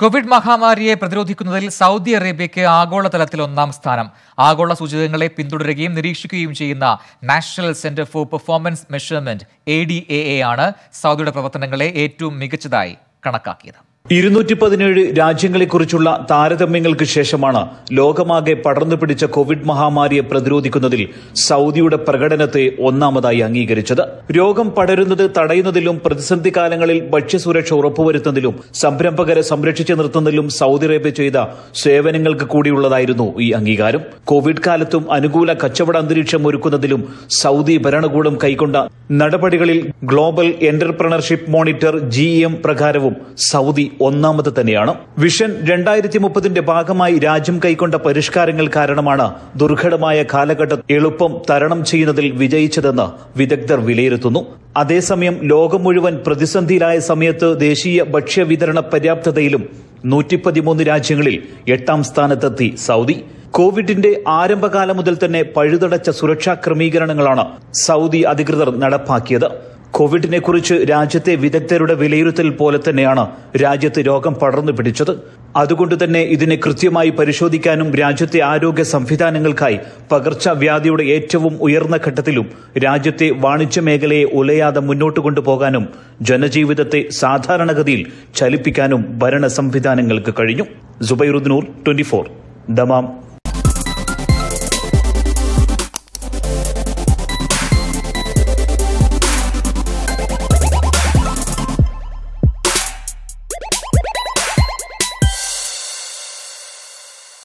Covid മഹാമാരിയെ പ്രതിരോധിക്കുന്നതിൽ Saudi അറേബ്യയ്ക്ക് ആഗോളതലത്തിൽ ഒന്നാം സ്ഥാനം ആഗോള സൂചകങ്ങളെ പിന്തുടരുകയും നിരീക്ഷിക്കുകയും ചെയ്യുന്ന national centre for performance measurement A D A A ആണ് സൗദിയുടെ പ്രവർത്തനങ്ങളെ ഏറ്റവും മികച്ചതായി കണക്കാക്കിയത് ഇരുന്നൂറ്റി പതിനേഴ് രാജ്യങ്ങളെക്കുറിച്ചുള്ള താരതമ്യങ്ങൾക്ക് ശേഷമാണ് ലോകമാകെ പടർന്നു പിടിച്ച കോവിഡ് മഹാമാരിയെ പ്രതിരോധിക്കുന്നതിൽ സൗദിയുടെ പ്രകടനത്തെ ഒന്നാമതായി അംഗീകരിച്ചത് രോഗം പടരുന്നത് തടയുന്നതിലും പ്രതിസന്ധി കാലങ്ങളിൽ ഭക്ഷ്യസുരക്ഷ ഉറപ്പുവരുത്തുന്നതിലും സംരംഭകരെ സംരക്ഷിച്ചു നിർത്തുന്നതിലും സൗദി അറേബ്യ ചെയ്ത സേവനങ്ങൾക്ക് കൂടിയുള്ളതായിരുന്നു ഈ അംഗീകാരം കോവിഡ് കാലത്തും അനുകൂല കച്ചവട അന്തരീക്ഷം ഒരുക്കുന്നതിലും സൗദി ഭരണകൂടം കൈക്കൊണ്ട നടപടികളിൽ ഗ്ലോബൽ എന്റർപ്രണർഷിപ്പ് മോണിറ്റർ ജി പ്രകാരവും സൗദി ഒന്നാമത് തന്നെയാണ് വിഷൻ രണ്ടായിരത്തി മുപ്പതിന്റെ ഭാഗമായി രാജ്യം കൈക്കൊണ്ട പരിഷ്കാരങ്ങൾ കാരണമാണ് ദുർഘടമായ കാലഘട്ടം എളുപ്പം തരണം ചെയ്യുന്നതിൽ വിജയിച്ചതെന്ന് വിദഗ്ധർ വിലയിരുത്തുന്നു അതേസമയം ലോകം മുഴുവൻ പ്രതിസന്ധിയിലായ സമയത്ത് ദേശീയ ഭക്ഷ്യവിതരണ പര്യാപ്തതയിലും നൂറ്റിപ്പതിമൂന്ന് രാജ്യങ്ങളിൽ എട്ടാം സ്ഥാനത്തെത്തി സൗദി കോവിഡിന്റെ ആരംഭകാലം മുതൽ തന്നെ പഴുതടച്ച സുരക്ഷാ ക്രമീകരണങ്ങളാണ് സൗദി അധികൃതർ നടപ്പാക്കിയത് കോവിഡിനെ കുറിച്ച് രാജ്യത്തെ വിദഗ്ധരുടെ വിലയിരുത്തൽ പോലെ തന്നെയാണ് രാജ്യത്ത് രോഗം പടർന്നു പിടിച്ചത് അതുകൊണ്ട് തന്നെ ഇതിനെ കൃത്യമായി പരിശോധിക്കാനും രാജ്യത്തെ ആരോഗ്യ സംവിധാനങ്ങൾക്കായി പകർച്ചവ്യാധിയുടെ ഏറ്റവും ഉയർന്ന ഘട്ടത്തിലും രാജ്യത്തെ വാണിജ്യ മേഖലയെ ഉലയാതെ മുന്നോട്ട് കൊണ്ടുപോകാനും ജനജീവിതത്തെ സാധാരണഗതിയിൽ ചലിപ്പിക്കാനും ഭരണ സംവിധാനങ്ങൾക്ക് കഴിഞ്ഞു ദമാം